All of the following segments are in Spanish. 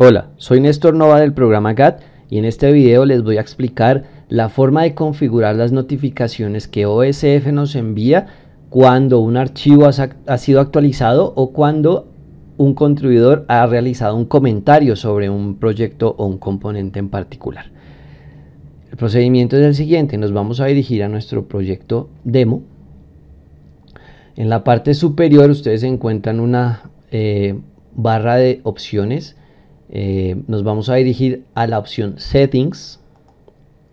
Hola, soy Néstor Nova del programa GAT y en este video les voy a explicar la forma de configurar las notificaciones que OSF nos envía cuando un archivo ha sido actualizado o cuando un contribuidor ha realizado un comentario sobre un proyecto o un componente en particular. El procedimiento es el siguiente, nos vamos a dirigir a nuestro proyecto demo. En la parte superior ustedes encuentran una eh, barra de opciones eh, nos vamos a dirigir a la opción Settings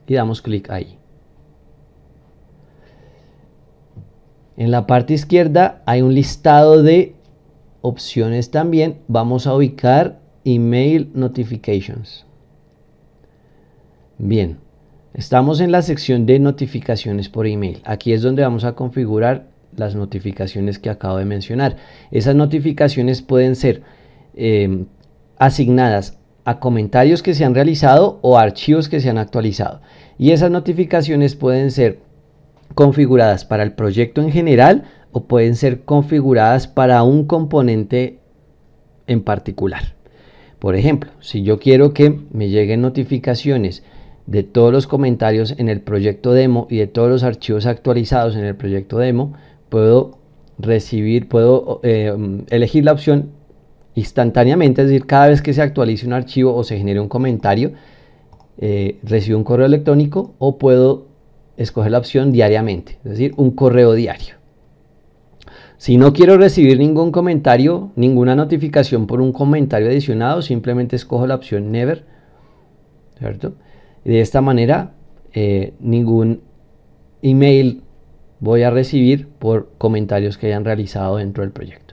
y damos clic ahí. En la parte izquierda hay un listado de opciones también. Vamos a ubicar Email Notifications. Bien, estamos en la sección de notificaciones por email. Aquí es donde vamos a configurar las notificaciones que acabo de mencionar. Esas notificaciones pueden ser eh, asignadas a comentarios que se han realizado o archivos que se han actualizado. Y esas notificaciones pueden ser configuradas para el proyecto en general o pueden ser configuradas para un componente en particular. Por ejemplo, si yo quiero que me lleguen notificaciones de todos los comentarios en el proyecto demo y de todos los archivos actualizados en el proyecto demo, puedo recibir, puedo eh, elegir la opción instantáneamente, es decir, cada vez que se actualice un archivo o se genere un comentario, eh, recibo un correo electrónico o puedo escoger la opción diariamente, es decir, un correo diario. Si no quiero recibir ningún comentario, ninguna notificación por un comentario adicionado, simplemente escojo la opción Never, ¿cierto? De esta manera, eh, ningún email voy a recibir por comentarios que hayan realizado dentro del proyecto.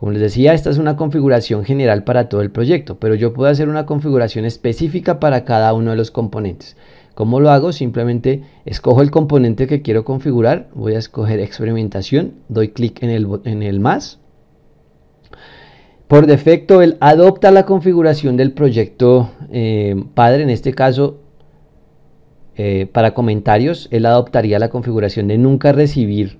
Como les decía, esta es una configuración general para todo el proyecto, pero yo puedo hacer una configuración específica para cada uno de los componentes. ¿Cómo lo hago? Simplemente escojo el componente que quiero configurar, voy a escoger experimentación, doy clic en el, en el más. Por defecto, él adopta la configuración del proyecto eh, padre, en este caso eh, para comentarios, él adoptaría la configuración de nunca recibir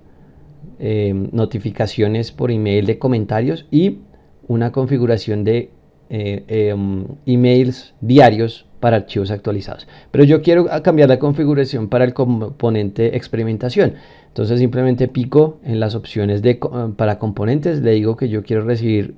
Em, notificaciones por email de comentarios y una configuración de eh, em, emails diarios para archivos actualizados. Pero yo quiero ah, cambiar la configuración para el componente experimentación. Entonces simplemente pico en las opciones de, em, para componentes, le digo que yo quiero recibir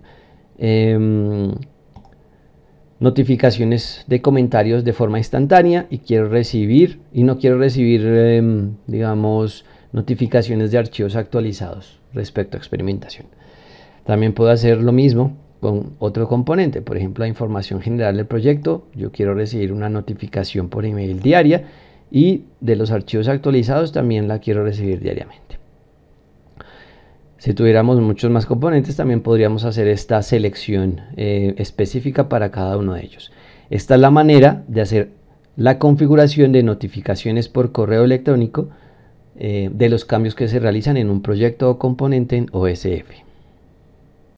notificaciones de comentarios de forma instantánea y quiero recibir, y no quiero recibir, digamos, notificaciones de archivos actualizados respecto a experimentación. También puedo hacer lo mismo con otro componente, por ejemplo, la información general del proyecto. Yo quiero recibir una notificación por email diaria y de los archivos actualizados también la quiero recibir diariamente. Si tuviéramos muchos más componentes, también podríamos hacer esta selección eh, específica para cada uno de ellos. Esta es la manera de hacer la configuración de notificaciones por correo electrónico eh, de los cambios que se realizan en un proyecto o componente en OSF.